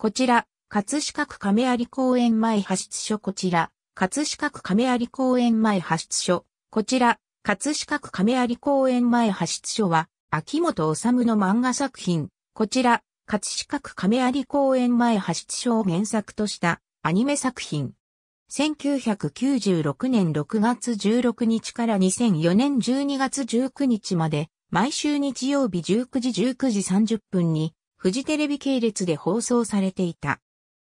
こちら、葛飾区亀有公園前派出所こちら、葛飾区亀有公園前派出所、こちら、葛飾区亀有公園前派出所は、秋元治の漫画作品、こちら、葛飾区亀有公園前派出所を原作としたアニメ作品。1996年6月16日から2004年12月19日まで、毎週日曜日19時19時30分にフジテレビ系列で放送されていた。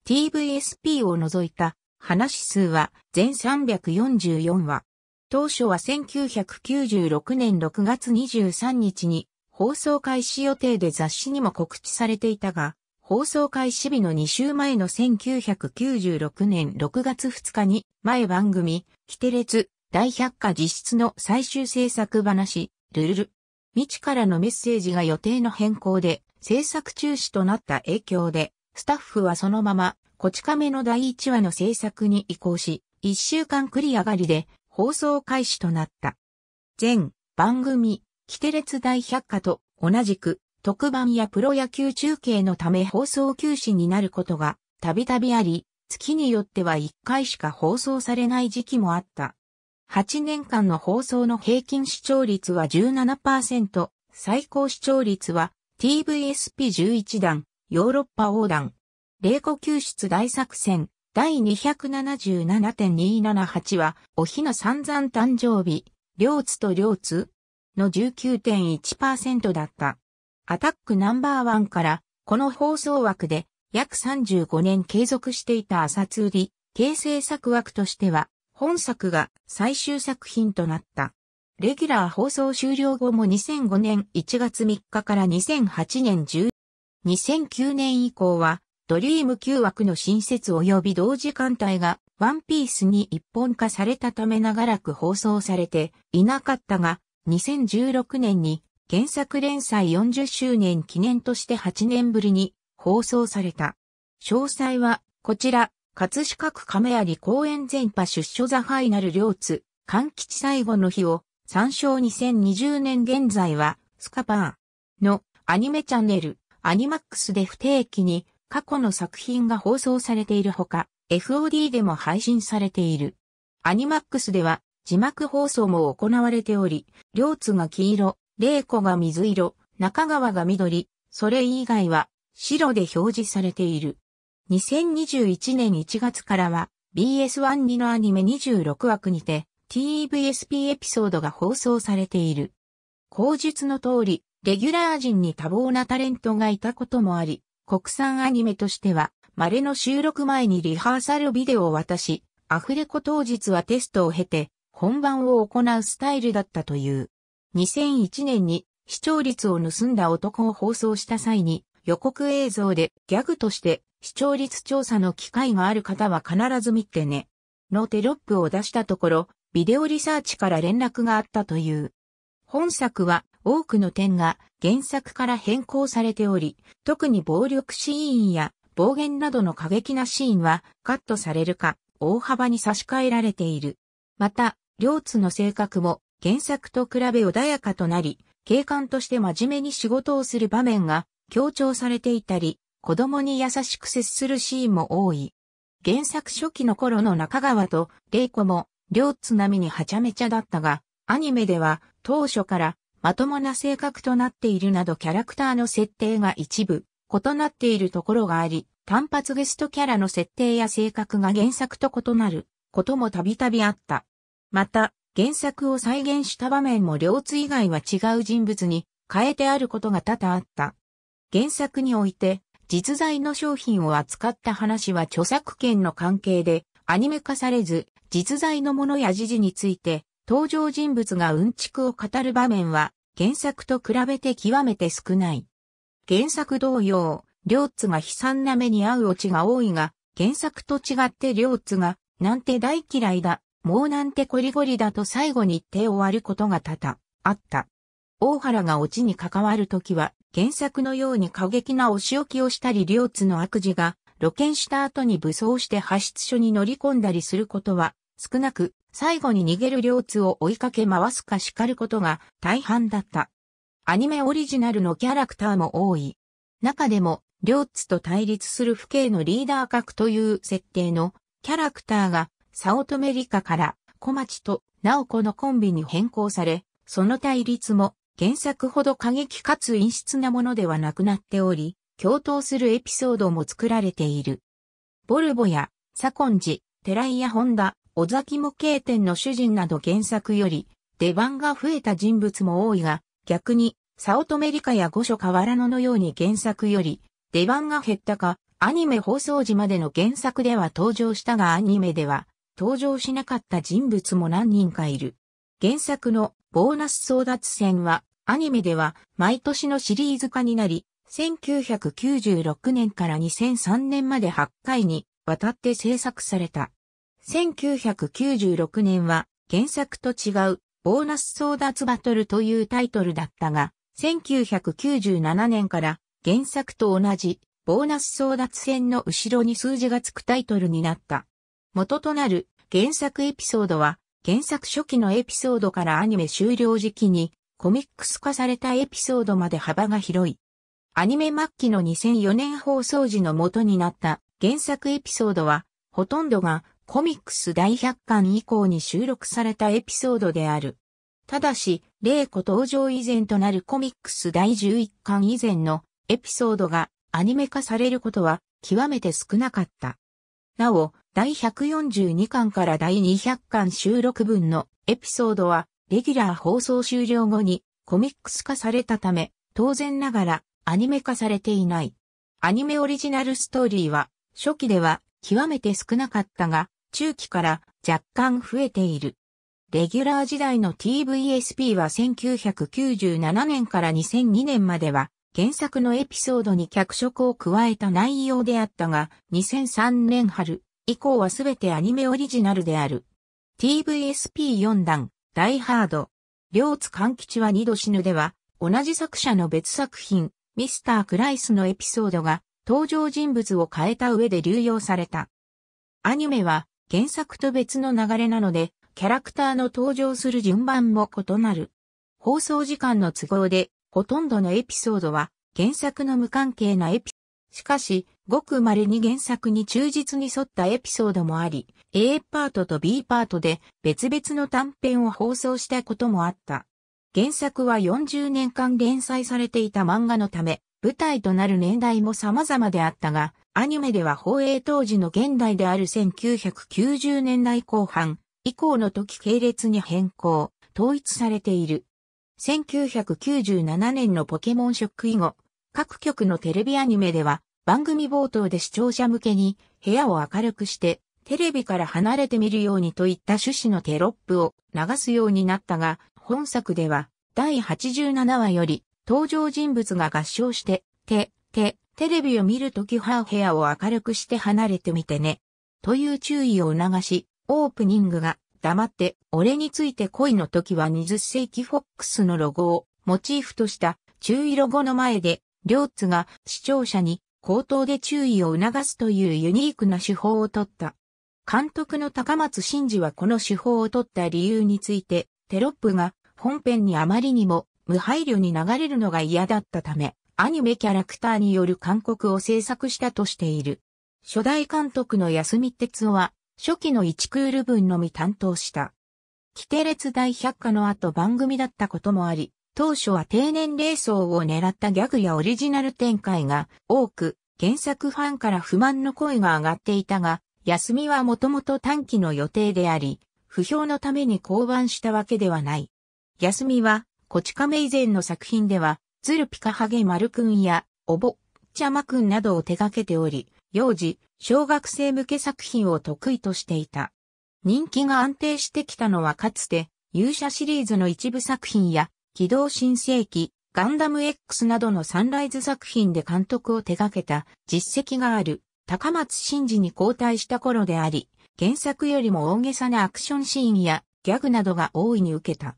TVSP を除いた話数は全344話。当初は1996年6月23日に放送開始予定で雑誌にも告知されていたが、放送開始日の2週前の1996年6月2日に前番組、キテレツ、大百科実質の最終制作話、ルルル。未知からのメッセージが予定の変更で制作中止となった影響で、スタッフはそのまま、こち亀の第1話の制作に移行し、1週間繰り上がりで放送開始となった。全番組、キテレツ大百科と同じく特番やプロ野球中継のため放送休止になることがたびたびあり、月によっては1回しか放送されない時期もあった。8年間の放送の平均視聴率は17%、最高視聴率は TVSP11 弾、ヨーロッパ横断。霊庫救出大作戦、第277.278は、お日の散々誕生日、両津と両津の19.1%だった。アタックナンバーワンから、この放送枠で、約35年継続していた朝釣り、形成作枠としては、本作が最終作品となった。レギュラー放送終了後も2005年1月3日から2008年10、2009年以降は、ドリーム9枠の新設及び同時間帯がワンピースに一本化されたため長らく放送されていなかったが、2016年に原作連載40周年記念として8年ぶりに放送された。詳細は、こちら、葛飾区亀有公園全波出所ザファイナル両津、関吉最後の日を参照2020年現在は、スカパーのアニメチャンネル、アニマックスで不定期に過去の作品が放送されているほか、FOD でも配信されている。アニマックスでは字幕放送も行われており、両津が黄色、玲子が水色、中川が緑、それ以外は白で表示されている。2021年1月からは BS1 にのアニメ26枠にて t v s p エピソードが放送されている。口述の通り、レギュラー陣に多忙なタレントがいたこともあり、国産アニメとしては、稀の収録前にリハーサルビデオを渡し、アフレコ当日はテストを経て、本番を行うスタイルだったという。2001年に視聴率を盗んだ男を放送した際に、予告映像でギャグとして視聴率調査の機会がある方は必ず見てね。のテロップを出したところ、ビデオリサーチから連絡があったという。本作は多くの点が原作から変更されており、特に暴力シーンや暴言などの過激なシーンはカットされるか大幅に差し替えられている。また、両津の性格も原作と比べ穏やかとなり、警官として真面目に仕事をする場面が強調されていたり、子供に優しく接するシーンも多い。原作初期の頃の中川と玲子も両津波にはちゃめちゃだったが、アニメでは当初からまともな性格となっているなどキャラクターの設定が一部異なっているところがあり、単発ゲストキャラの設定や性格が原作と異なることもたびたびあった。また、原作を再現した場面も両津以外は違う人物に変えてあることが多々あった。原作において、実在の商品を扱った話は著作権の関係でアニメ化されず、実在のものや時事について、登場人物がうんちくを語る場面は、原作と比べて極めて少ない。原作同様、両津が悲惨な目に遭うオチが多いが、原作と違って両津が、なんて大嫌いだ、もうなんてこりごりだと最後に手を割ることが多々、あった。大原がオチに関わるときは、原作のように過激なお仕置きをしたり両津の悪事が露見した後に武装して派出所に乗り込んだりすることは少なく、最後に逃げる両津を追いかけ回すか叱ることが大半だった。アニメオリジナルのキャラクターも多い。中でも、両津と対立する父兄のリーダー格という設定のキャラクターが、早乙女リカから小町と直子のコンビに変更され、その対立も原作ほど過激かつ陰湿なものではなくなっており、共闘するエピソードも作られている。ボルボや、左近寺、寺井や本田、尾崎模型店の主人など原作より、出番が増えた人物も多いが、逆に、早乙女リカや五所河原野のように原作より、出番が減ったか、アニメ放送時までの原作では登場したがアニメでは登場しなかった人物も何人かいる。原作のボーナス争奪戦はアニメでは毎年のシリーズ化になり、1996年から2003年まで8回にわたって制作された。1996年は原作と違うボーナス争奪バトルというタイトルだったが、1997年から原作と同じボーナス争奪戦の後ろに数字がつくタイトルになった。元となる原作エピソードは原作初期のエピソードからアニメ終了時期にコミックス化されたエピソードまで幅が広い。アニメ末期の2004年放送時の元になった原作エピソードは、ほとんどがコミックス大百巻以降に収録されたエピソードである。ただし、霊子登場以前となるコミックス第11巻以前のエピソードがアニメ化されることは極めて少なかった。なお、第142巻から第200巻収録分のエピソードはレギュラー放送終了後にコミックス化されたため、当然ながらアニメ化されていない。アニメオリジナルストーリーは、初期では極めて少なかったが、中期から若干増えている。レギュラー時代の TVSP は1997年から2002年までは原作のエピソードに脚色を加えた内容であったが、2003年春以降はすべてアニメオリジナルである。TVSP4 弾、ダイハード。両津勘吉は二度死ぬでは、同じ作者の別作品、ミスター・クライスのエピソードが登場人物を変えた上で流用された。アニメは原作と別の流れなので、キャラクターの登場する順番も異なる。放送時間の都合で、ほとんどのエピソードは原作の無関係なエピ、しかし、ごく稀に原作に忠実に沿ったエピソードもあり、A パートと B パートで別々の短編を放送したこともあった。原作は40年間連載されていた漫画のため、舞台となる年代も様々であったが、アニメでは放映当時の現代である1990年代後半以降の時系列に変更、統一されている。1997年のポケモンショック以後、各局のテレビアニメでは番組冒頭で視聴者向けに部屋を明るくしてテレビから離れてみるようにといった趣旨のテロップを流すようになったが、本作では、第87話より、登場人物が合唱して、て、て、テレビを見るときはヘアを明るくして離れてみてね。という注意を促し、オープニングが黙って俺について恋の時は20世紀フォックスのロゴをモチーフとした注意ロゴの前で、両津が視聴者に口頭で注意を促すというユニークな手法を取った。監督の高松真嗣はこの手法を取った理由についてテロップが本編にあまりにも無配慮に流れるのが嫌だったため、アニメキャラクターによる韓国を制作したとしている。初代監督の安見哲夫は、初期の1クール分のみ担当した。規定列大百科の後番組だったこともあり、当初は低年齢層を狙ったギャグやオリジナル展開が多く、原作ファンから不満の声が上がっていたが、休みはもともと短期の予定であり、不評のために降板したわけではない。休みは、こち亀以前の作品では、ズルピカハゲ丸くんや、おぼ、ちゃまくんなどを手掛けており、幼児、小学生向け作品を得意としていた。人気が安定してきたのはかつて、勇者シリーズの一部作品や、機動新世紀、ガンダム X などのサンライズ作品で監督を手掛けた実績がある高松真治に交代した頃であり、原作よりも大げさなアクションシーンやギャグなどが大いに受けた。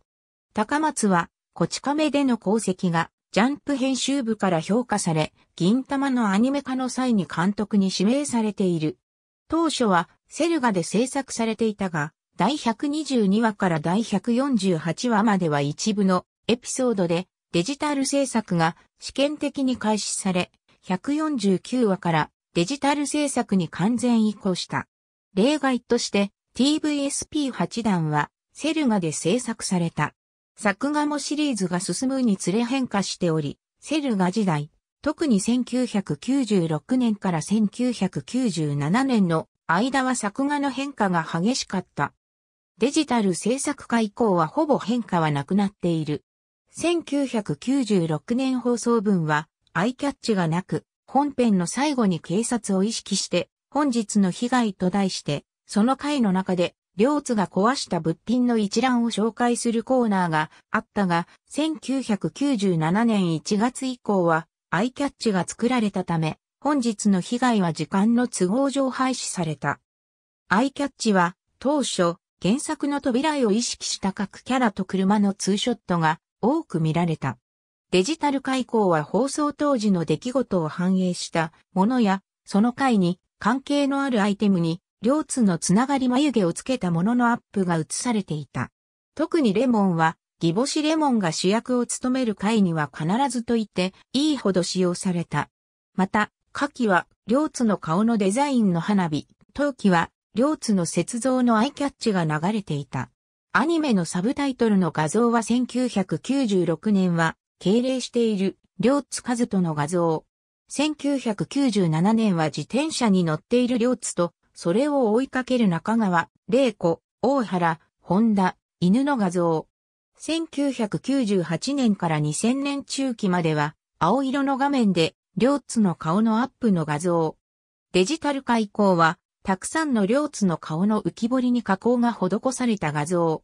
高松は、こち亀での功績が、ジャンプ編集部から評価され、銀玉のアニメ化の際に監督に指名されている。当初は、セルガで制作されていたが、第122話から第148話までは一部のエピソードでデジタル制作が試験的に開始され、149話からデジタル制作に完全移行した。例外として TVSP 8弾はセルガで制作された。作画もシリーズが進むにつれ変化しており、セルガ時代、特に1996年から1997年の間は作画の変化が激しかった。デジタル制作化以降はほぼ変化はなくなっている。1996年放送分はアイキャッチがなく、本編の最後に警察を意識して本日の被害と題して、その回の中で、両津が壊した物品の一覧を紹介するコーナーがあったが、1997年1月以降は、アイキャッチが作られたため、本日の被害は時間の都合上廃止された。アイキャッチは、当初、原作の扉絵を意識した各キャラと車のツーショットが多く見られた。デジタル開口は放送当時の出来事を反映したものや、その回に関係のあるアイテムに、両津のつながり眉毛をつけたもののアップが映されていた。特にレモンは、ギボシレモンが主役を務める回には必ずと言っていいほど使用された。また、カキは、両津の顔のデザインの花火、陶器は、両津の雪像のアイキャッチが流れていた。アニメのサブタイトルの画像は1996年は、敬礼している両津和人の画像。1997年は自転車に乗っている両津と、それを追いかける中川、玲子、大原、本田、犬の画像。1998年から2000年中期までは、青色の画面で、両津の顔のアップの画像。デジタル化以降は、たくさんの両津の顔の浮き彫りに加工が施された画像。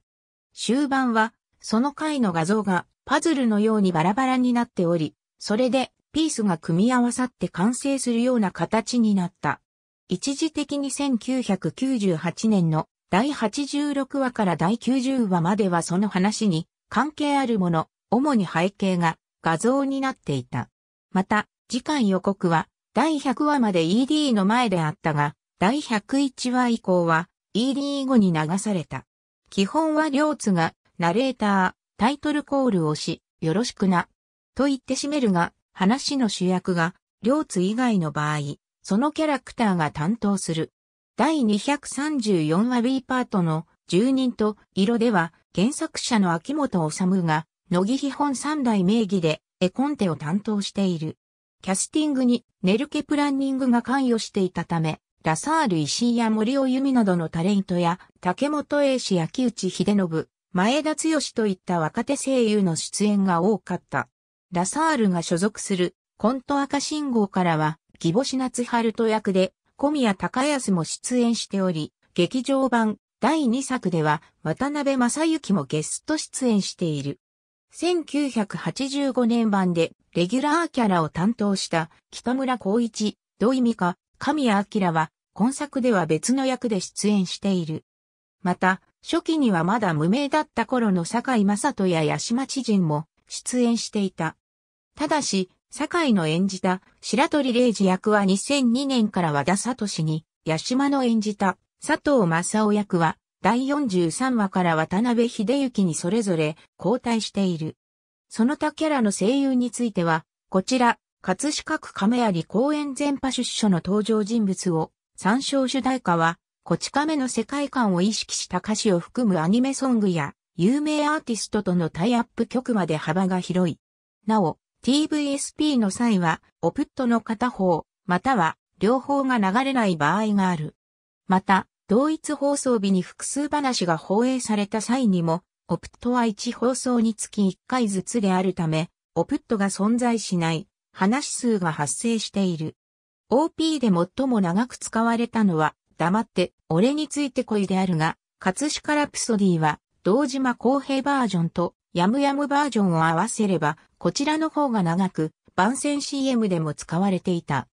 終盤は、その回の画像がパズルのようにバラバラになっており、それでピースが組み合わさって完成するような形になった。一時的に1998年の第86話から第90話まではその話に関係あるもの、主に背景が画像になっていた。また、次回予告は第100話まで ED の前であったが、第101話以降は ED 後に流された。基本は両津がナレーター、タイトルコールをし、よろしくな、と言って締めるが、話の主役が、両津以外の場合、そのキャラクターが担当する。第234話 B パートの住人と色では原作者の秋元治が乃木基本三代名義で絵コンテを担当している。キャスティングにネルケプランニングが関与していたため、ラサール石井や森尾由美などのタレントや竹本英氏秋内秀信、前田剛といった若手声優の出演が多かった。ラサールが所属するコント赤信号からは、ギボシ夏春と役で、小宮隆康も出演しており、劇場版第2作では渡辺正幸もゲスト出演している。1985年版でレギュラーキャラを担当した北村光一、土井美香、神谷明は今作では別の役で出演している。また、初期にはまだ無名だった頃の坂井正人や八島知人も出演していた。ただし、酒井の演じた白鳥礼二役は2002年から和田聡に、八島の演じた佐藤正夫役は第43話から渡辺秀幸にそれぞれ交代している。その他キャラの声優については、こちら、葛飾区亀有公園全派出所の登場人物を、参照主題歌は、こち亀の世界観を意識した歌詞を含むアニメソングや、有名アーティストとのタイアップ曲まで幅が広い。なお、TVSP の際は、オプットの片方、または両方が流れない場合がある。また、同一放送日に複数話が放映された際にも、オプットは1放送につき1回ずつであるため、オプットが存在しない、話数が発生している。OP で最も長く使われたのは、黙って、俺についていであるが、葛飾ラプソディは、道島公平バージョンと、やむやむバージョンを合わせれば、こちらの方が長く、番宣 CM でも使われていた。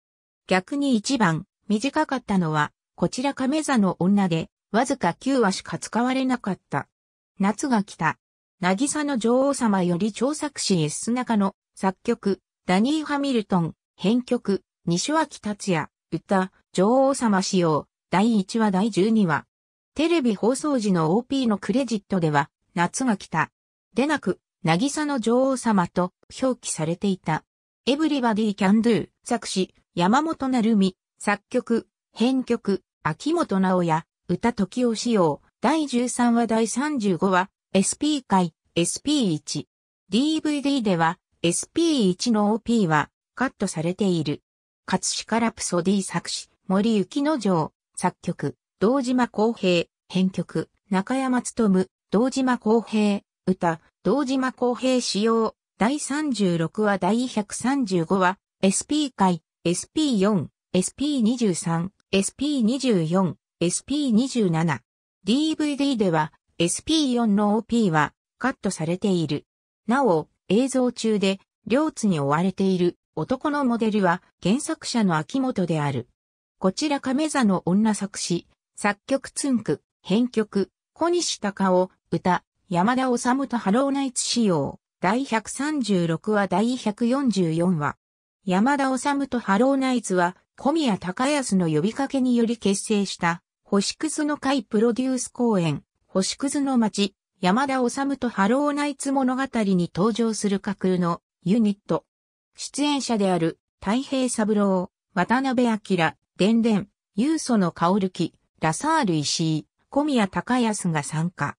逆に一番短かったのは、こちら亀座の女で、わずか9話しか使われなかった。夏が来た。渚の女王様より超作詞 S 中の作曲、ダニー・ハミルトン、編曲、西脇達也、歌、女王様仕様、第1話第12話。テレビ放送時の OP のクレジットでは、夏が来た。でなく、渚の女王様と表記されていた。エブリバディ・キャンドゥ、作詞、山本成美、作曲、編曲、秋元直也、歌時を使用、第13話第35話、SP 回、SP1。DVD では、SP1 の OP は、カットされている。葛飾ラプソディ作詞、森幸之丞、作曲、道島公平、編曲、中山努、道島公平、歌、堂島公平使用、第36話第135話、SP 回、SP4、SP23、SP24、SP27。DVD では SP4 の OP はカットされている。なお、映像中で、両津に追われている男のモデルは原作者の秋元である。こちら亀座の女作詞、作曲つんく、編曲、小西隆夫、歌、山田治とハローナイツ仕様、第136話第144話。山田治とハローナイツは、小宮隆康の呼びかけにより結成した、星屑の会プロデュース公演、星屑の街、山田治とハローナイツ物語に登場する架空のユニット。出演者である、太平三郎、渡辺明、伝んでん、ゆの香る木、ラサール石井、小宮隆康が参加。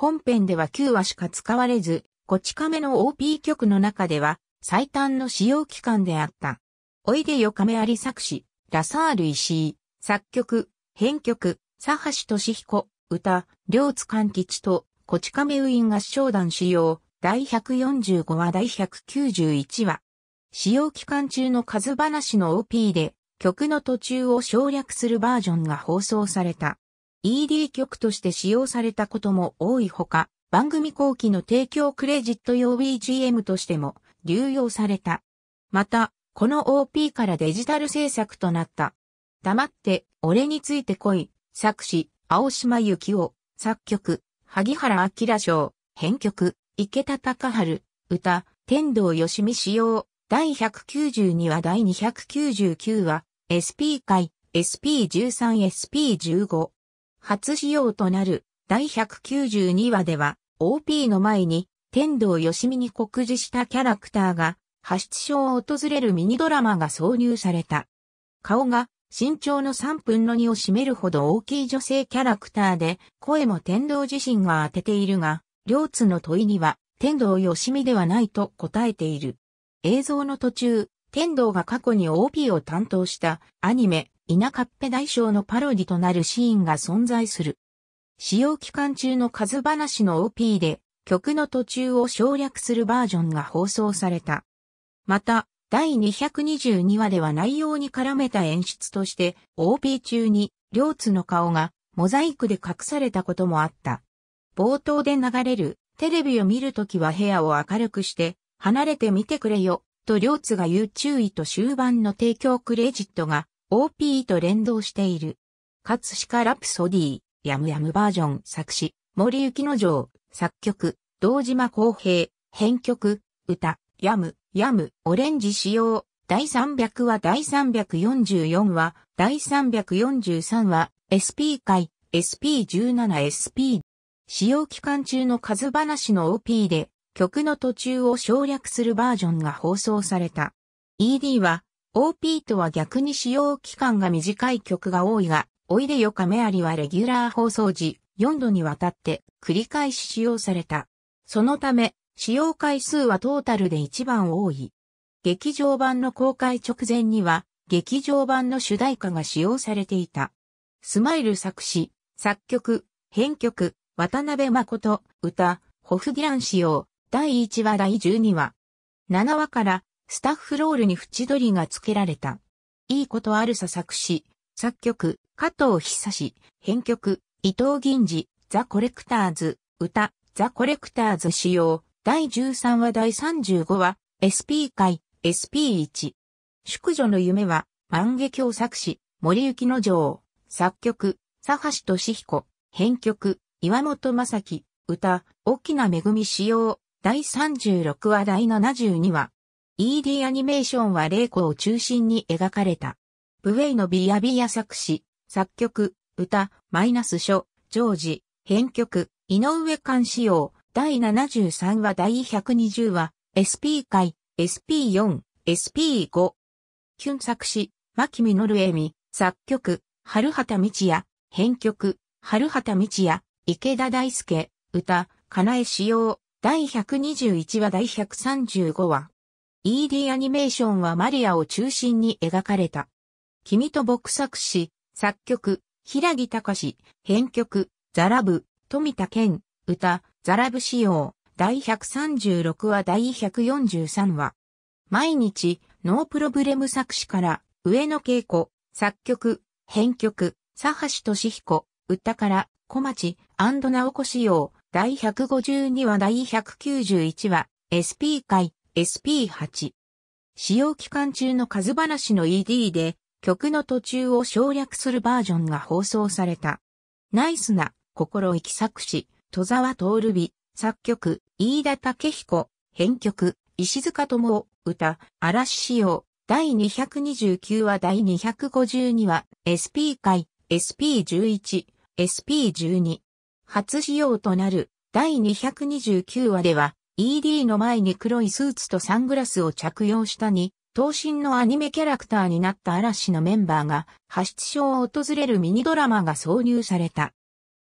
本編では9話しか使われず、こち亀の OP 曲の中では最短の使用期間であった。おいでよ亀有作詞、ラサール石井、作曲、編曲、佐橋俊彦、歌、両津勘吉と、こち亀ウィン合唱団使用、第145話第191話。使用期間中の数話の OP で、曲の途中を省略するバージョンが放送された。ED 曲として使用されたことも多いほか、番組後期の提供クレジット用 BGM としても流用された。また、この OP からデジタル制作となった。黙って、俺について来い、作詞、青島幸紀夫、作曲、萩原明賞、編曲、池田隆春、歌、天童よしみ使用、第192話第299話、SP 回、SP13、SP15。初使用となる第192話では、OP の前に、天童よしみに告示したキャラクターが、派出所を訪れるミニドラマが挿入された。顔が身長の3分の2を占めるほど大きい女性キャラクターで、声も天童自身が当てているが、両津の問いには、天童よしみではないと答えている。映像の途中、天童が過去に OP を担当したアニメ、田カッペ大将のパロディとなるシーンが存在する。使用期間中の数話の OP で曲の途中を省略するバージョンが放送された。また、第222話では内容に絡めた演出として OP 中に両津の顔がモザイクで隠されたこともあった。冒頭で流れるテレビを見るときは部屋を明るくして離れてみてくれよと両津が言う注意と終盤の提供クレジットが OP と連動している。葛飾ラプソディ、やむやむバージョン作詞、森幸之丞、作曲、堂島公平、編曲、歌、やむ、やむ、オレンジ仕様、第300話第344話、第343話、SP 会、SP17SP。使用期間中の数話の OP で、曲の途中を省略するバージョンが放送された。ED は、OP とは逆に使用期間が短い曲が多いが、おいでよかメアリはレギュラー放送時4度にわたって繰り返し使用された。そのため、使用回数はトータルで一番多い。劇場版の公開直前には、劇場版の主題歌が使用されていた。スマイル作詞、作曲、編曲、渡辺誠、歌、ホフディラン使用、第1話第12話。7話からスタッフロールに縁取りが付けられた。いいことあるさ作詞、作曲、加藤久志、編曲、伊藤銀次、ザ・コレクターズ、歌、ザ・コレクターズ使用、第13話第35話、SP 会、SP1。宿女の夢は、万華鏡作詞、森幸の城、作曲、佐橋俊彦、編曲、岩本正樹、歌、沖な恵み使用、第36話第72話、ED アニメーションは霊子を中心に描かれた。ブウェイのビアビア作詞、作曲、歌、マイナス書、ジョージ、編曲、井上寛仕様、第73話第120話、SP 回、SP4、SP5。キュン作詞、牧実えみ、作曲、春畑道也、編曲、春畑道也、池田大輔、歌、かなえ仕様、第121話第135話。ED アニメーションはマリアを中心に描かれた。君と僕作詞、作曲、平木隆、編曲、ザラブ、富田健、歌、ザラブ仕様、第136話第143話。毎日、ノープロブレム作詞から、上野恵子、作曲、編曲、佐橋俊彦、歌から、小町、アンドナオコ仕様、第152話第191話、SP 会、SP8。使用期間中の数話の ED で曲の途中を省略するバージョンが放送された。ナイスな心意気作詞、戸沢徹美、作曲、飯田武彦、編曲、石塚智夫、歌、嵐仕様、第229話第252話、SP 回、SP11、SP12。初仕様となる第229話では、ED の前に黒いスーツとサングラスを着用したに、等身のアニメキャラクターになった嵐のメンバーが、派出所を訪れるミニドラマが挿入された。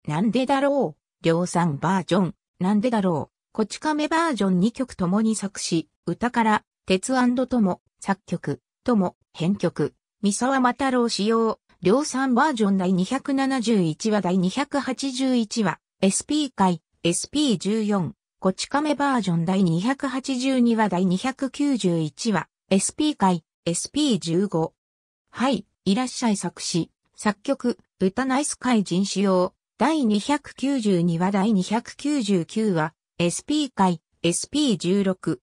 なんでだろう量産バージョン、なんでだろうこち亀バージョン2曲ともに作詞、歌から、鉄とも、作曲、とも、編曲、三沢又郎使用、量産バージョン第271話第281話、SP 回、SP14、こち亀バージョン第282話第291話、SP 回、SP15。はい、いらっしゃい作詞、作曲、歌ナイス怪人使用、第292話第299話、SP 回、SP16。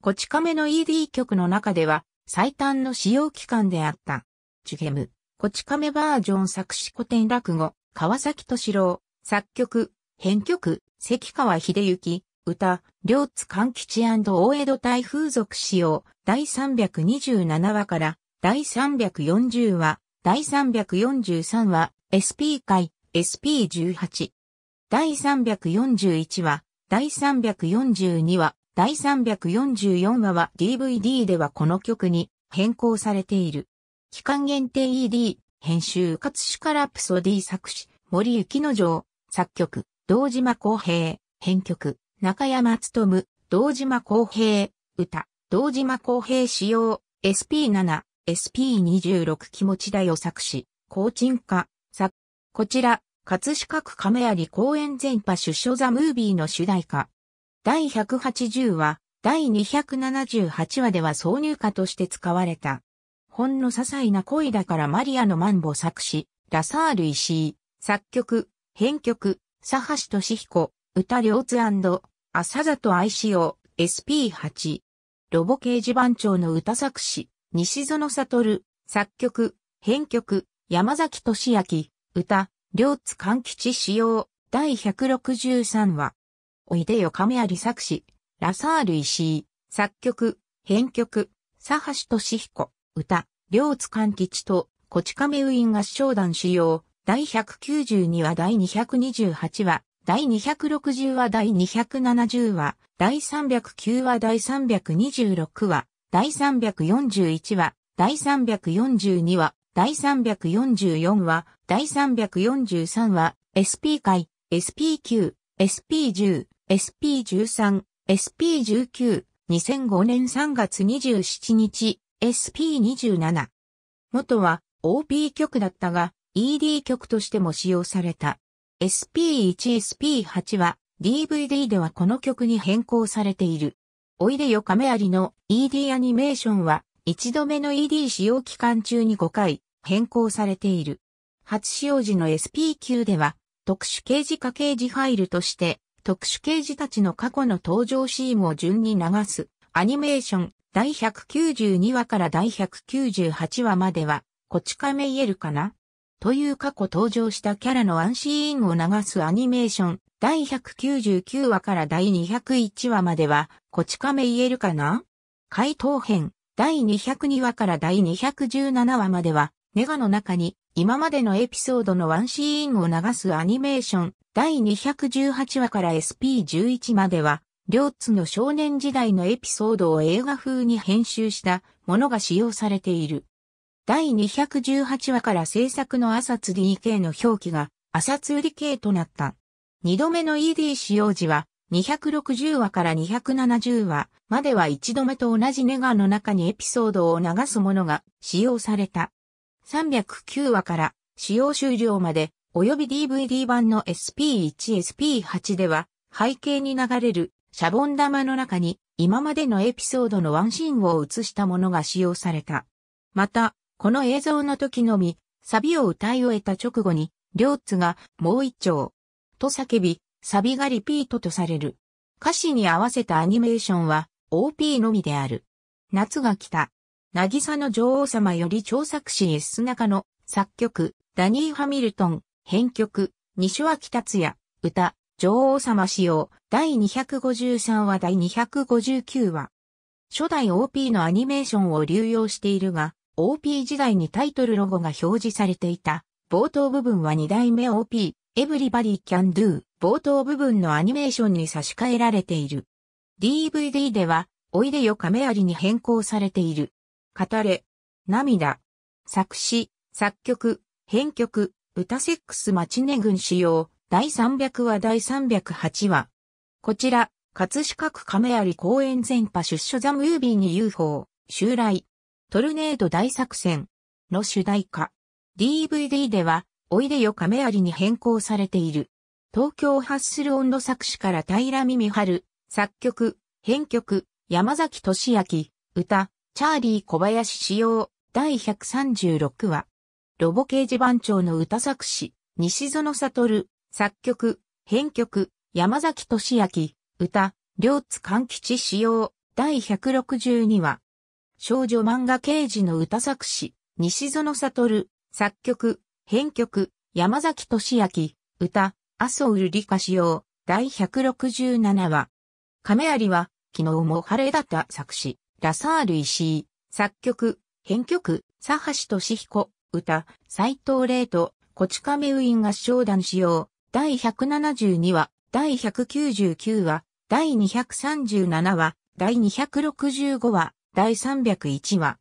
こち亀の ED 曲の中では、最短の使用期間であった。ジュゲム、こち亀バージョン作詞古典落語、川崎敏郎、作曲、編曲、関川秀幸、歌、両津勘吉大江戸台風俗使用、第327話から、第340話、第343話、SP 回、SP18。第341話、第342話、第344話は DVD ではこの曲に変更されている。期間限定 ED、編集葛飾ラプソディ作詞、森幸之丞、作曲、堂島公平、編曲、中山務、堂島公平、歌、堂島公平使用、SP7、SP26 気持ちだよ作詞、高鎮化、作、こちら、葛飾区亀有公園全波出所ザムービーの主題歌。第180話、第278話では挿入歌として使われた。ほんの些細な恋だからマリアのマンボ作詞、ラサール石井、作曲、編曲、佐橋俊彦、歌両津朝里愛よう、SP8。ロボ掲示板長の歌作詞、西園悟、作曲、編曲、山崎俊明、歌、両津勘吉使用、第163話。おいでよ亀有作詞、ラサール石井、作曲、編曲、佐橋俊彦、歌、両津勘吉と、こち亀ウィン合唱団主要、第192話第228話、第260話第270話、第309話第326話、第341話、第342話、第344話、第343話、SP 会、SP9、SP10、SP13、SP19、2005年3月27日、SP27。元は o p 局だったが、ED 局としても使用された。SP1SP8 は DVD ではこの曲に変更されている。おいでよ亀有の ED アニメーションは一度目の ED 使用期間中に5回変更されている。初使用時の SP9 では特殊刑事化刑事ファイルとして特殊刑事たちの過去の登場シーンを順に流すアニメーション第192話から第198話まではこち亀言えるかなという過去登場したキャラのワンシーンを流すアニメーション、第199話から第201話までは、こち亀言えるかな回答編、第202話から第217話までは、ネガの中に、今までのエピソードのワンシーンを流すアニメーション、第218話から SP11 までは、両津の少年時代のエピソードを映画風に編集したものが使用されている。第218話から制作の朝津 DK の表記が朝釣り系となった。二度目の ED 使用時は260話から270話までは一度目と同じネガの中にエピソードを流すものが使用された。309話から使用終了まで及び DVD 版の SP1、SP8 では背景に流れるシャボン玉の中に今までのエピソードのワンシーンを映したものが使用された。また、この映像の時のみ、サビを歌い終えた直後に、両津がもう一丁、と叫び、サビがリピートとされる。歌詞に合わせたアニメーションは OP のみである。夏が来た。渚の女王様より調作す S 中の作曲、ダニー・ハミルトン、編曲、西脇達也、歌、女王様仕様、第253話第259話。初代 OP のアニメーションを流用しているが、OP 時代にタイトルロゴが表示されていた。冒頭部分は2代目 OP、Everybody Can Do 冒頭部分のアニメーションに差し替えられている。DVD では、おいでよ亀有に変更されている。語れ、涙、作詞、作曲、編曲、歌セックスマチネ群使用、第300話第308話。こちら、葛飾区亀有公園前波出所ザムービーに UFO、襲来、トルネード大作戦の主題歌。DVD では、おいでよ亀有に変更されている。東京ハッスル音の作詞から平耳春、作曲、編曲、山崎俊明、歌、チャーリー小林仕様、第136話。ロボ掲示板長の歌作詞、西園悟、作曲、編曲、山崎俊明、歌、両津勘吉仕様、第162話。少女漫画刑事の歌作詞、西園悟、作曲、編曲、山崎俊明、歌、麻生瑠璃歌使用、第167話。亀有は、昨日も晴れだった作詞、ラサール石井、作曲、編曲、佐橋俊彦、歌、斎藤玲と、こち亀ウィン合唱団使用、第172話、第199話、第237話、第265話、第301話。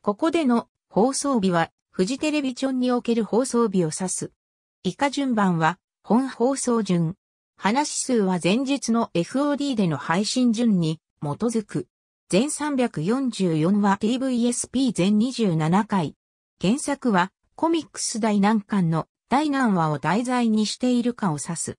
ここでの放送日は、フジテレビチョンにおける放送日を指す。以下順番は、本放送順。話数は前日の FOD での配信順に基づく。全344話 TVSP 全27回。原作はコミックス第何巻の第何話を題材にしているかを指す。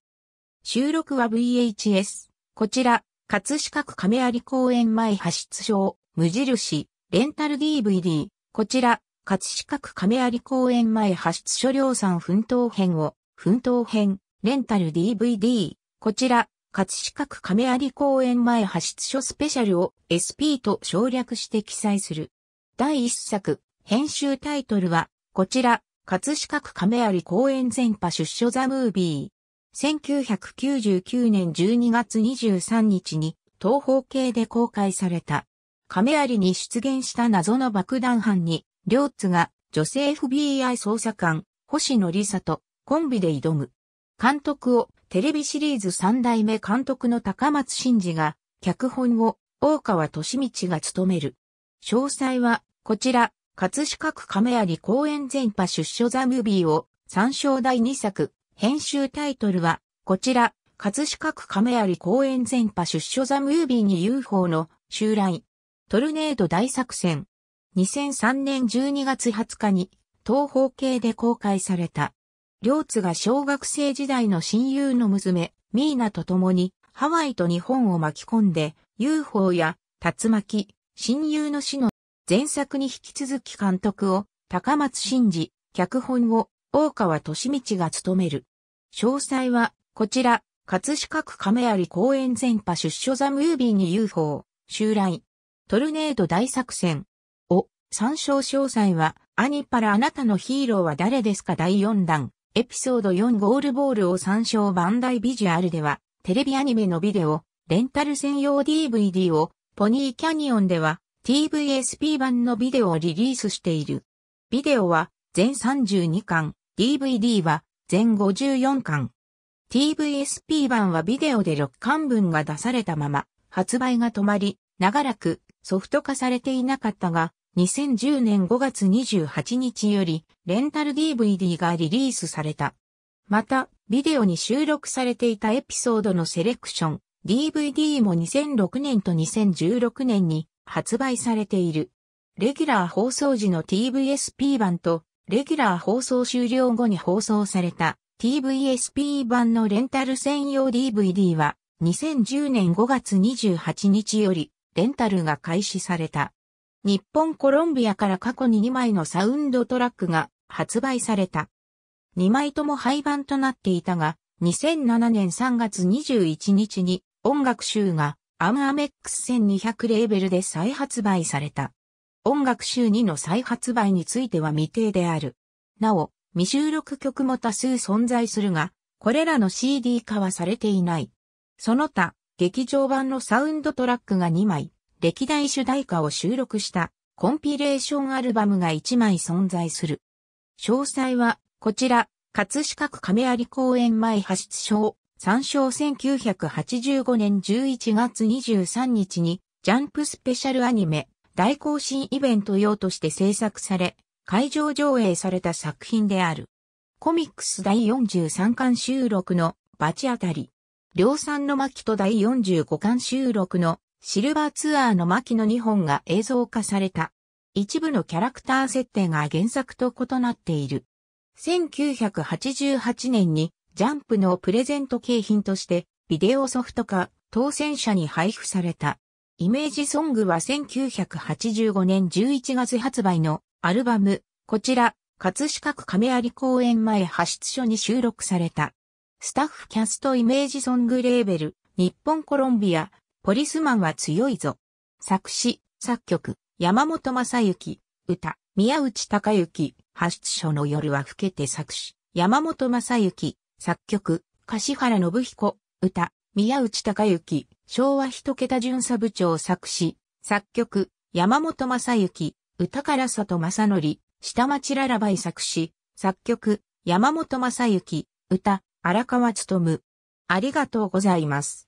収録は VHS。こちら、葛飾区亀有公園前派出所無印、レンタル DVD、こちら、葛飾区亀有公園前発出所量産奮闘編を、奮闘編、レンタル DVD、こちら、葛飾区亀有公園前発出所スペシャルを SP と省略して記載する。第1作、編集タイトルは、こちら、葛飾区亀有公園前波出所ザムービー。1999年12月23日に、東方系で公開された。亀有に出現した謎の爆弾犯に、両津が女性 FBI 捜査官、星野里沙とコンビで挑む。監督をテレビシリーズ3代目監督の高松真二が、脚本を大川俊道が務める。詳細は、こちら、葛飾区亀有公園全波出所ザムービーを参照第2作、編集タイトルは、こちら、葛飾区亀有公園全波出所ザムービーに UFO の襲来、トルネード大作戦。2003年12月20日に東方系で公開された。両津が小学生時代の親友の娘、ミーナと共にハワイと日本を巻き込んで UFO や竜巻、親友の死の前作に引き続き監督を高松真治、脚本を大川利道が務める。詳細はこちら、葛飾区亀有公園前波出所ザムービーに UFO、襲来。トルネード大作戦を参照詳細は、アニパラあなたのヒーローは誰ですか第4弾、エピソード4ゴールボールを参照バンダイビジュアルでは、テレビアニメのビデオ、レンタル専用 DVD を、ポニーキャニオンでは、TVSP 版のビデオをリリースしている。ビデオは、全32巻、DVD は、全54巻。TVSP 版はビデオで6巻分が出されたまま、発売が止まり、長らくソフト化されていなかったが、2010年5月28日より、レンタル DVD がリリースされた。また、ビデオに収録されていたエピソードのセレクション、DVD も2006年と2016年に発売されている。レギュラー放送時の TVSP 版と、レギュラー放送終了後に放送された TVSP 版のレンタル専用 DVD は、2010年5月28日より、レンタルが開始された。日本コロンビアから過去に2枚のサウンドトラックが発売された。2枚とも廃盤となっていたが、2007年3月21日に音楽集がアムアメックス1200レーベルで再発売された。音楽集2の再発売については未定である。なお、未収録曲も多数存在するが、これらの CD 化はされていない。その他、劇場版のサウンドトラックが2枚、歴代主題歌を収録したコンピレーションアルバムが1枚存在する。詳細は、こちら、葛飾区亀有公園前派出所、参照1985年11月23日に、ジャンプスペシャルアニメ、大行進イベント用として制作され、会場上映された作品である。コミックス第43巻収録のバチ当たり。量産の巻と第45巻収録のシルバーツアーの巻の2本が映像化された。一部のキャラクター設定が原作と異なっている。1988年にジャンプのプレゼント景品としてビデオソフト化、当選者に配布された。イメージソングは1985年11月発売のアルバム、こちら、葛飾区亀有公園前派出所に収録された。スタッフキャストイメージソングレーベル、日本コロンビア、ポリスマンは強いぞ。作詞、作曲、山本正幸、歌、宮内隆之、発出所の夜は更けて作詞、山本正幸、作曲、柏原信彦、歌、宮内隆之、昭和一桁巡査部長作詞、作曲、山本正幸、歌から里正則、下町ララバイ作詞、作曲、山本正幸、歌、荒川つとむ。ありがとうございます。